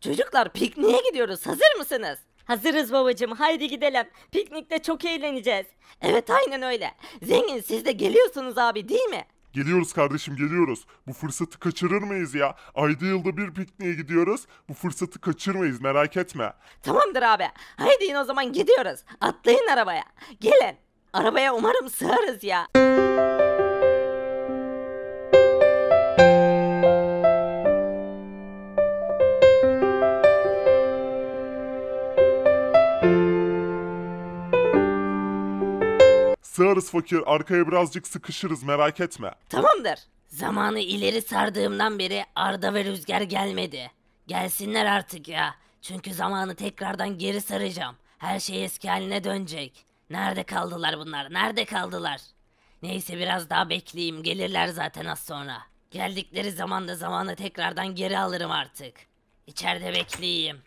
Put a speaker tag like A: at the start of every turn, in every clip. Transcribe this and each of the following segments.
A: Çocuklar pikniğe gidiyoruz hazır mısınız? Hazırız babacım haydi gidelim. Piknikte çok eğleneceğiz. Evet aynen öyle. Zengin siz de geliyorsunuz abi değil mi? Geliyoruz kardeşim geliyoruz. Bu fırsatı kaçırır mıyız ya? Ayda yılda bir pikniğe gidiyoruz. Bu fırsatı kaçırmayız merak etme. Tamamdır
B: abi. Haydi in o zaman gidiyoruz. Atlayın arabaya. Gelin. Arabaya umarım sığarız ya.
A: Sığarız fakir arkaya birazcık sıkışırız merak etme. Tamamdır.
B: Zamanı ileri sardığımdan beri Arda ve Rüzgar gelmedi. Gelsinler artık ya. Çünkü zamanı tekrardan geri saracağım. Her şey eski haline dönecek. Nerede kaldılar bunlar? Nerede kaldılar? Neyse biraz daha bekleyeyim. Gelirler zaten az sonra. Geldikleri zaman da zamanı tekrardan geri alırım artık. İçeride bekleyeyim.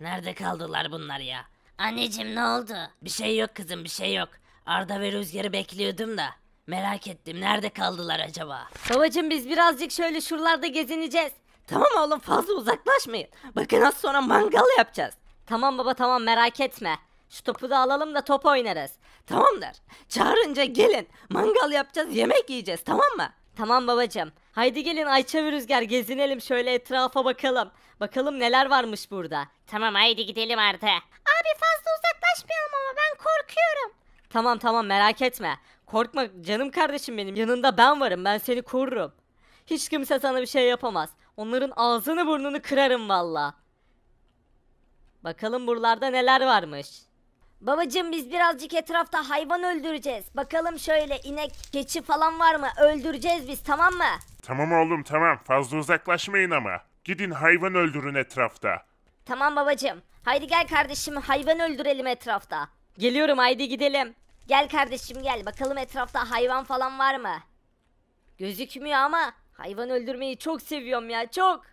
B: Nerede kaldılar bunlar ya? Anneciğim ne oldu? Bir şey yok kızım bir şey yok. Arda ve Rüzgar'ı bekliyordum da. Merak ettim nerede kaldılar acaba?
A: Babacım biz birazcık şöyle şuralarda gezineceğiz. Tamam oğlum fazla uzaklaşmayın. Bakın az sonra mangal yapacağız. Tamam baba tamam merak etme. Şu topu da alalım da top oynarız. Tamamdır. Çağırınca gelin. Mangal yapacağız yemek yiyeceğiz tamam mı? Tamam babacım. Haydi gelin Ayça ve Rüzgar gezinelim şöyle etrafa bakalım. Bakalım neler varmış burada. Tamam haydi gidelim Arda. Abi fazla uzaklaşmayalım ama ben korkuyorum. Tamam tamam merak etme. Korkma canım kardeşim benim. Yanında ben varım. Ben seni korurum. Hiç kimse sana bir şey yapamaz. Onların ağzını burnunu kırarım valla. Bakalım buralarda neler varmış. Babacım biz birazcık etrafta hayvan öldüreceğiz. Bakalım şöyle inek, keçi falan var mı? Öldüreceğiz biz tamam mı?
B: Tamam oğlum tamam. Fazla uzaklaşmayın ama. Gidin hayvan öldürün etrafta.
A: Tamam babacım. Haydi gel kardeşim hayvan öldürelim etrafta. Geliyorum haydi gidelim. Gel kardeşim gel bakalım etrafta hayvan falan var mı? Gözükmüyor ama hayvan öldürmeyi çok seviyorum ya çok.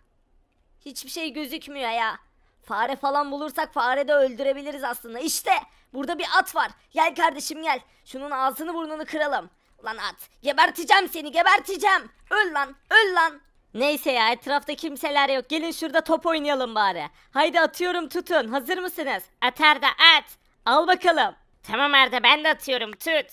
A: Hiçbir şey gözükmüyor ya. Fare falan bulursak fare de öldürebiliriz aslında. İşte burada bir at var. Gel kardeşim gel. Şunun ağzını burnunu kıralım. Lan at geberteceğim seni geberteceğim. Öl lan öl lan. Neyse ya etrafta kimseler yok. Gelin şurada top oynayalım bari. Haydi atıyorum tutun. Hazır mısınız? Atar da at. Al bakalım. Tamam Arda ben de atıyorum tut.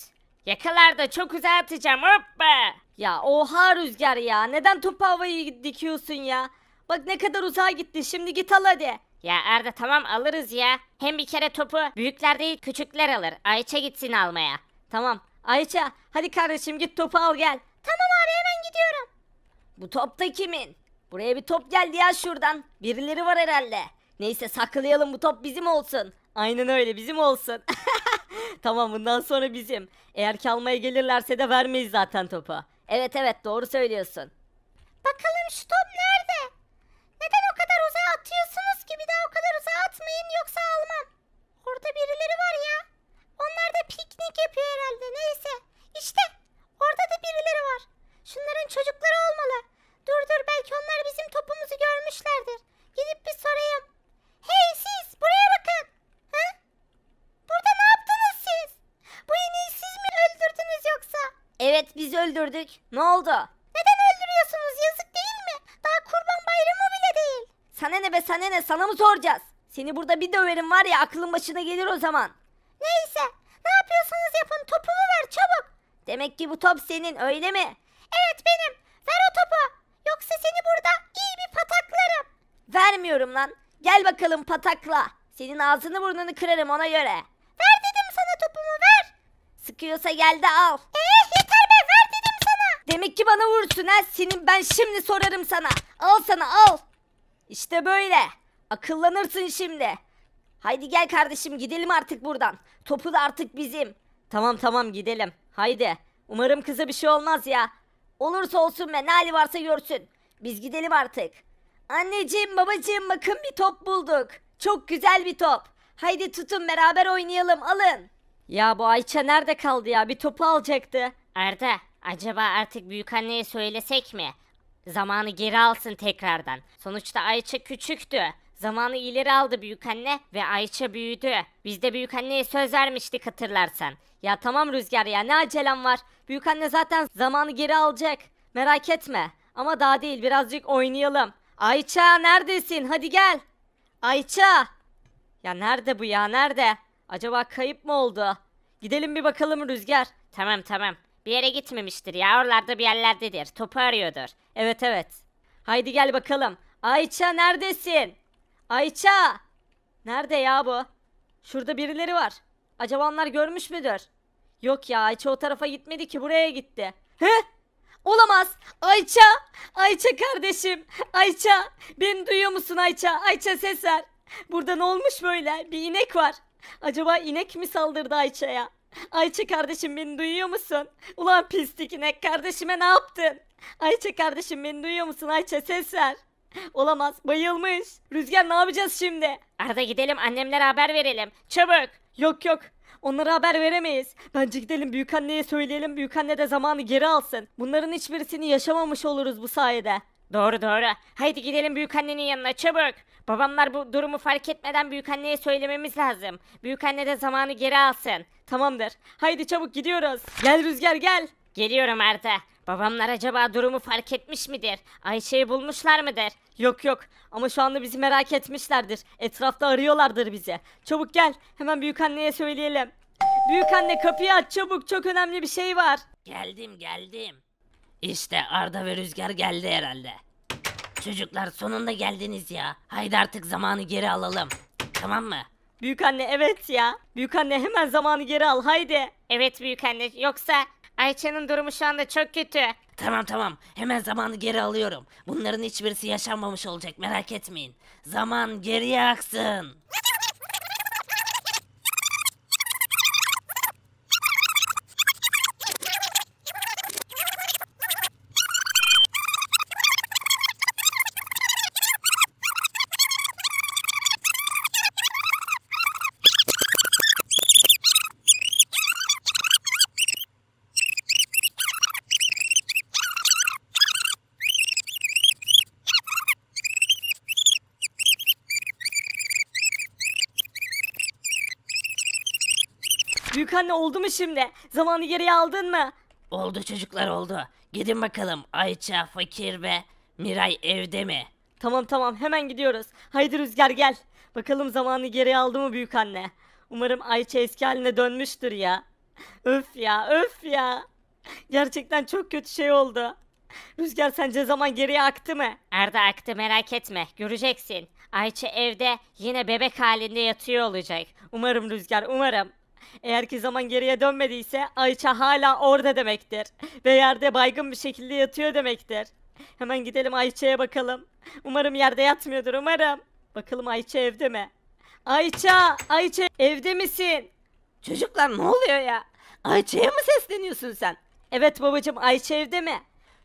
A: Yakalar da çok uzağa atacağım hoppa. Ya oha Rüzgar ya neden topu havayı dikiyorsun ya? Bak ne kadar uzağa gitti şimdi git al hadi. Ya Arda tamam alırız ya. Hem bir kere topu büyükler değil küçükler alır. Ayça gitsin almaya. Tamam Ayça hadi kardeşim git topu al gel. Tamam abi hemen gidiyorum. Bu top da kimin? Buraya bir top geldi ya şuradan. Birileri var herhalde. Neyse saklayalım bu top bizim olsun. Aynen öyle bizim olsun. tamam bundan sonra bizim. Eğer ki almaya gelirlerse de vermeyiz zaten topu. Evet evet doğru söylüyorsun. Bakalım şu top nerede? Neden o kadar uzağa atıyorsunuz ki? Bir daha o kadar uzağa atmayın yoksa almam. Orada birileri var ya. Onlar da piknik yapıyor herhalde. Neyse. İşte orada da birileri var. Şunların çocukları olmalı. Dur dur belki onlar bizim topumuzu görmüşlerdir. Evet biz öldürdük. Ne oldu? Neden öldürüyorsunuz? Yazık değil mi? Daha kurban bayramı bile değil. Sana ne be sana ne sana mı soracağız? Seni burada bir döverim var ya aklın başına gelir o zaman. Neyse ne yapıyorsanız yapın topumu ver çabuk. Demek ki bu top senin öyle mi? Evet benim. Ver o topu. Yoksa seni burada iyi bir pataklarım. Vermiyorum lan. Gel bakalım patakla. Senin ağzını burnunu kırarım ona göre. Ver dedim sana topumu ver. Sıkıyorsa gel de al. Eee eh, Demek ki bana vursun ha senin ben şimdi sorarım sana. Al sana al. İşte böyle. Akıllanırsın şimdi. Haydi gel kardeşim gidelim artık buradan. Topu da artık bizim. Tamam tamam gidelim. Haydi. Umarım kıza bir şey olmaz ya. Olursa olsun be ne hali varsa görsün. Biz gidelim artık. Anneciğim babacığım bakın bir top bulduk. Çok güzel bir top. Haydi tutun beraber oynayalım alın. Ya bu Ayça nerede kaldı ya bir topu alacaktı. Erde Acaba artık büyük anneye söylesek mi? Zamanı geri alsın tekrardan. Sonuçta Ayça küçüktü. Zamanı ileri aldı büyük anne ve Ayça büyüdü. Biz de büyük anneye söz vermiştik hatırlarsan. Ya tamam Rüzgar ya ne acelem var. Büyük anne zaten zamanı geri alacak. Merak etme. Ama daha değil birazcık oynayalım. Ayça neredesin? Hadi gel. Ayça. Ya nerede bu ya nerede? Acaba kayıp mı oldu? Gidelim bir bakalım Rüzgar. Tamam tamam. Bir yere gitmemiştir ya oralarda bir yerlerdedir. Topu arıyordur. Evet evet. Haydi gel bakalım. Ayça neredesin? Ayça! Nerede ya bu? Şurada birileri var. Acaba onlar görmüş müdür? Yok ya Ayça o tarafa gitmedi ki buraya gitti. He? Olamaz. Ayça! Ayça kardeşim. Ayça! Beni duyuyor musun Ayça? Ayça ses ver. Burada ne olmuş böyle? Bir inek var. Acaba inek mi saldırdı Ayça'ya? Ayça kardeşim beni duyuyor musun? Ulan pislik inek kardeşime ne yaptın? Ayça kardeşim beni duyuyor musun? Ayça ses ver. Olamaz bayılmış. Rüzgar ne yapacağız şimdi? Arda gidelim annemlere haber verelim. Çabuk. Yok yok Onlara haber veremeyiz. Bence gidelim büyükanneye söyleyelim. Büyükanne de zamanı geri alsın. Bunların hiçbirisini yaşamamış oluruz bu sayede. Doğru doğru. Haydi gidelim büyükannenin yanına çabuk. Babamlar bu durumu fark etmeden büyükanneye söylememiz lazım. Büyükanne de zamanı geri alsın. Tamamdır. Haydi çabuk gidiyoruz. Gel Rüzgar gel. Geliyorum Arda. Babamlar acaba durumu fark etmiş midir? Ayşe'yi bulmuşlar mıdır? Yok yok ama şu anda bizi merak etmişlerdir. Etrafta arıyorlardır bizi. Çabuk gel hemen büyükanneye söyleyelim.
B: Büyükanne kapıyı aç çabuk çok önemli bir şey var. Geldim geldim. İşte Arda ve Rüzgar geldi herhalde. Çocuklar sonunda geldiniz ya. Haydi artık zamanı geri alalım. Tamam mı? Büyük anne evet ya. Büyük anne hemen zamanı geri
A: al haydi. Evet büyük anne yoksa Ayça'nın durumu şu anda çok kötü. Tamam
B: tamam hemen zamanı geri alıyorum. Bunların hiçbirisi yaşanmamış olacak merak etmeyin. Zaman geriye aksın.
A: Büyük anne oldu mu şimdi? Zamanı geri aldın mı?
B: Oldu çocuklar oldu. Gidin bakalım Ayça, Fakir ve Miray evde mi?
A: Tamam tamam hemen gidiyoruz. Haydi Rüzgar gel. Bakalım zamanı geri aldı mı büyük anne? Umarım Ayça eski haline dönmüştür ya. Öf ya öf ya. Gerçekten çok kötü şey oldu. Rüzgar sence zaman geriye aktı mı? Arda aktı merak etme göreceksin. Ayça evde yine bebek halinde yatıyor olacak. Umarım Rüzgar umarım. Eğer ki zaman geriye dönmediyse Ayça hala orada demektir. Ve yerde baygın bir şekilde yatıyor demektir. Hemen gidelim Ayça'ya bakalım. Umarım yerde yatmıyordur umarım. Bakalım Ayça evde mi? Ayça! Ayça evde misin? Çocuklar ne oluyor ya? Ayça'ya mı sesleniyorsun sen? Evet babacım Ayça evde mi?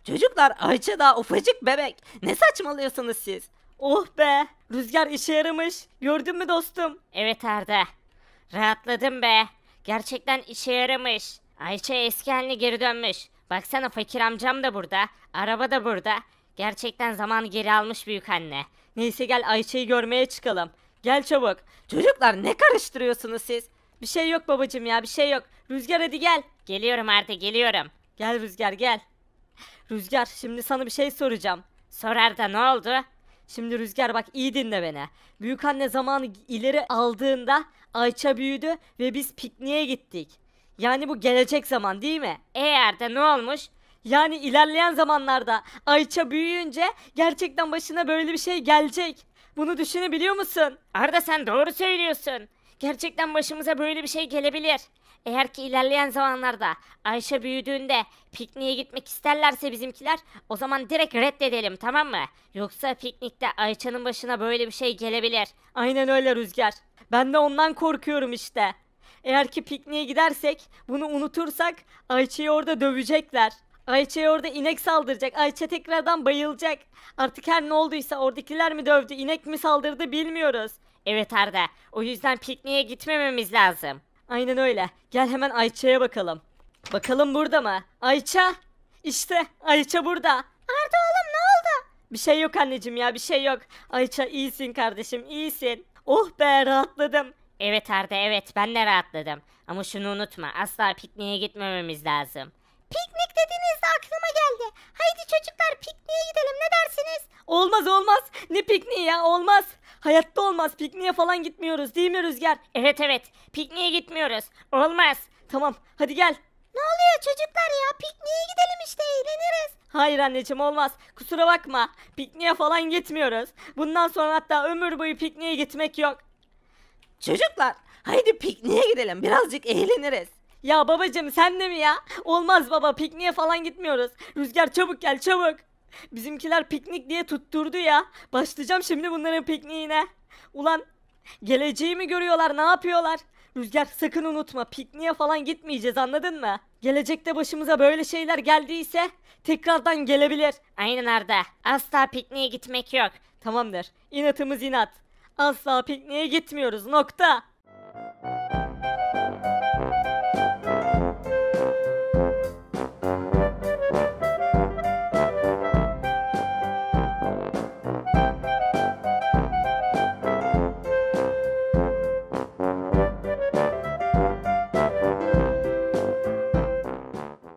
A: Çocuklar Ayça daha ufacık bebek. Ne saçmalıyorsunuz siz? Oh be! Rüzgar işe yaramış. Gördün mü dostum? Evet Arda. Rahatladım be. Gerçekten işe yaramış. Ayça eski haline geri dönmüş. Baksana fakir amcam da burada. Araba da burada. Gerçekten zamanı geri almış büyük anne. Neyse gel Ayça'yı görmeye çıkalım. Gel çabuk. Çocuklar ne karıştırıyorsunuz siz? Bir şey yok babacım ya bir şey yok. Rüzgar hadi gel. Geliyorum Arda geliyorum. Gel Rüzgar gel. Rüzgar şimdi sana bir şey soracağım. Sor da ne oldu? Şimdi Rüzgar bak iyi dinle beni. Büyükanne zamanı ileri aldığında Ayça büyüdü ve biz pikniğe gittik. Yani bu gelecek zaman değil mi? Eğer de ne olmuş? Yani ilerleyen zamanlarda Ayça büyüyünce gerçekten başına böyle bir şey gelecek. Bunu düşünebiliyor musun? Arda sen doğru söylüyorsun. Gerçekten başımıza böyle bir şey gelebilir. Eğer ki ilerleyen zamanlarda Ayşe büyüdüğünde pikniğe gitmek isterlerse bizimkiler o zaman direkt reddedelim tamam mı? Yoksa piknikte Ayça'nın başına böyle bir şey gelebilir. Aynen öyle Rüzgar. Ben de ondan korkuyorum işte. Eğer ki pikniğe gidersek bunu unutursak Ayça'yı orada dövecekler. Ayça'ya orada inek saldıracak. Ayça tekrardan bayılacak. Artık her ne olduysa oradakiler mi dövdü, inek mi saldırdı bilmiyoruz. Evet Arda. O yüzden pikniğe gitmememiz lazım. Aynen öyle. Gel hemen Ayça'ya bakalım. Bakalım burada mı? Ayça! İşte Ayça burada. Arda oğlum ne oldu? Bir şey yok anneciğim ya bir şey yok. Ayça iyisin kardeşim iyisin. Oh be rahatladım. Evet Arda evet ben de rahatladım. Ama şunu unutma asla pikniğe gitmememiz lazım piknik dediniz de aklıma geldi. Haydi çocuklar pikniğe gidelim ne dersiniz? Olmaz olmaz. Ne pikniği ya olmaz. Hayatta olmaz. Pikniğe falan gitmiyoruz değil mi Rüzgar? Evet evet. Pikniğe gitmiyoruz. Olmaz. Tamam hadi gel. Ne oluyor çocuklar ya? Pikniğe gidelim işte eğleniriz. Hayır anneciğim olmaz. Kusura bakma. Pikniğe falan gitmiyoruz. Bundan sonra hatta ömür boyu pikniğe gitmek yok. Çocuklar haydi pikniğe gidelim. Birazcık eğleniriz. Ya babacım sen de mi ya? Olmaz baba pikniğe falan gitmiyoruz. Rüzgar çabuk gel çabuk. Bizimkiler piknik diye tutturdu ya. Başlayacağım şimdi bunların pikniğine. Ulan geleceği mi görüyorlar ne yapıyorlar? Rüzgar sakın unutma pikniğe falan gitmeyeceğiz anladın mı? Gelecekte başımıza böyle şeyler geldiyse tekrardan gelebilir. Aynen Arda. Asla pikniğe gitmek yok. Tamamdır. İnatımız inat. Asla pikniğe gitmiyoruz nokta.